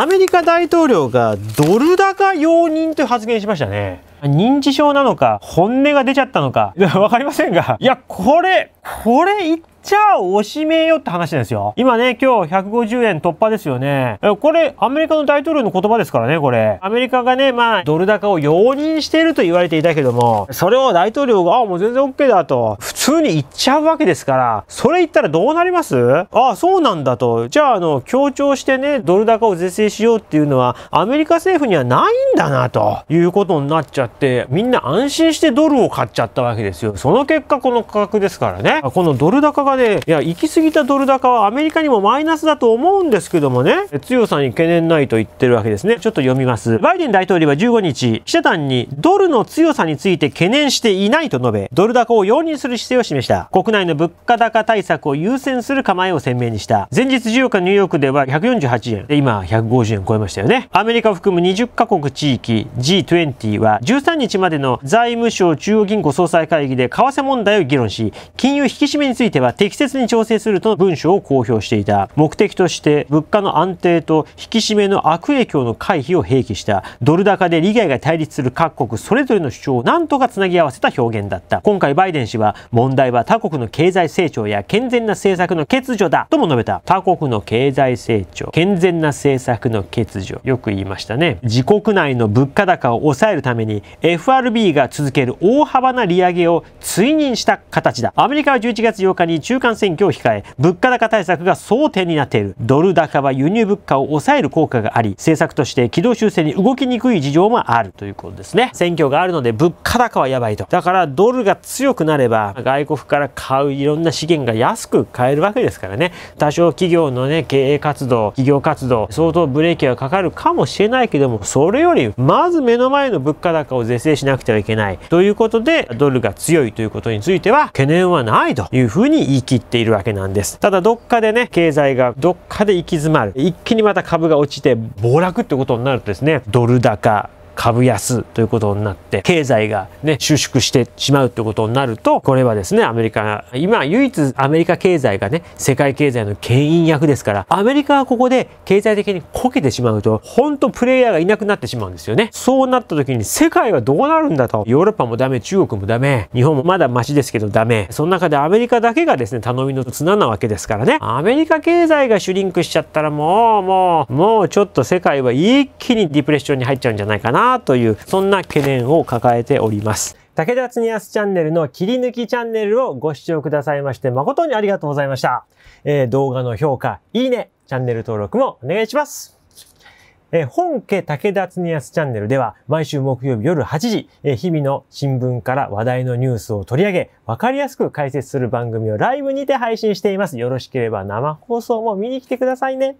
アメリカ大統領がドル高容認という発言しましたね。認知症なのか、本音が出ちゃったのか、わかりませんが、いや、これ、これ一じゃあおしめよって話ですよ。今ね、今日150円突破ですよね。これ、アメリカの大統領の言葉ですからね、これ。アメリカがね、まあ、ドル高を容認していると言われていたけども、それを大統領が、あ、もう全然 OK だと、普通に言っちゃうわけですから、それ言ったらどうなりますあ、そうなんだと。じゃあ、あの、強調してね、ドル高を是正しようっていうのは、アメリカ政府にはないんだな、ということになっちゃって、みんな安心してドルを買っちゃったわけですよ。その結果、この価格ですからね。このドル高がでいや、行き過ぎたドル高はアメリカにもマイナスだと思うんですけどもね、強さに懸念ないと言ってるわけですね。ちょっと読みます。バイデン大統領は15日、記者団にドルの強さについて懸念していないと述べ、ドル高を容認する姿勢を示した。国内の物価高対策を優先する構えを鮮明にした。前日14日ニューヨークでは148円。で、今150円超えましたよね。アメリカを含む20カ国地域 G20 は13日までの財務省中央銀行総裁会議で為替問題を議論し、金融引き締めについては適切に調整するとの文書を公表していた。目的として物価の安定と引き締めの悪影響の回避を併記した。ドル高で利害が対立する各国それぞれの主張を何とかつなぎ合わせた表現だった。今回バイデン氏は問題は他国の経済成長や健全な政策の欠如だとも述べた。他国の経済成長、健全な政策の欠如。よく言いましたね。自国内の物価高を抑えるために FRB が続ける大幅な利上げを追認した形だ。アメリカは11月8日に中間選挙を控え、物価高対策が争点になっている。ドル高は輸入物価を抑える効果があり、政策として軌道修正に動きにくい事情もあるということですね。選挙があるので物価高はやばいと。だからドルが強くなれば、外国から買ういろんな資源が安く買えるわけですからね。多少企業のね、経営活動、企業活動、相当ブレーキがかかるかもしれないけども、それより、まず目の前の物価高を是正しなくてはいけない。ということで、ドルが強いということについては、懸念はないというふうに言い生きているわけなんです。ただどっかでね、経済がどっかで行き詰まる。一気にまた株が落ちて暴落ってことになるとですね、ドル高、株安ということになって経済がね収縮してしまうということになるとこれはですねアメリカが今唯一アメリカ経済がね世界経済の牽引役ですからアメリカはここで経済的にこけてしまうと本当プレイヤーがいなくなってしまうんですよねそうなった時に世界はどうなるんだとヨーロッパもダメ中国もダメ日本もまだマシですけどダメその中でアメリカだけがですね頼みの綱なわけですからねアメリカ経済がシュリンクしちゃったらもうもうもうちょっと世界は一気にディプレッションに入っちゃうんじゃないかなという、そんな懸念を抱えております。武田恒すチャンネルの切り抜きチャンネルをご視聴くださいまして誠にありがとうございました。えー、動画の評価、いいね、チャンネル登録もお願いします。えー、本家武田恒すチャンネルでは毎週木曜日夜8時、えー、日々の新聞から話題のニュースを取り上げ、わかりやすく解説する番組をライブにて配信しています。よろしければ生放送も見に来てくださいね。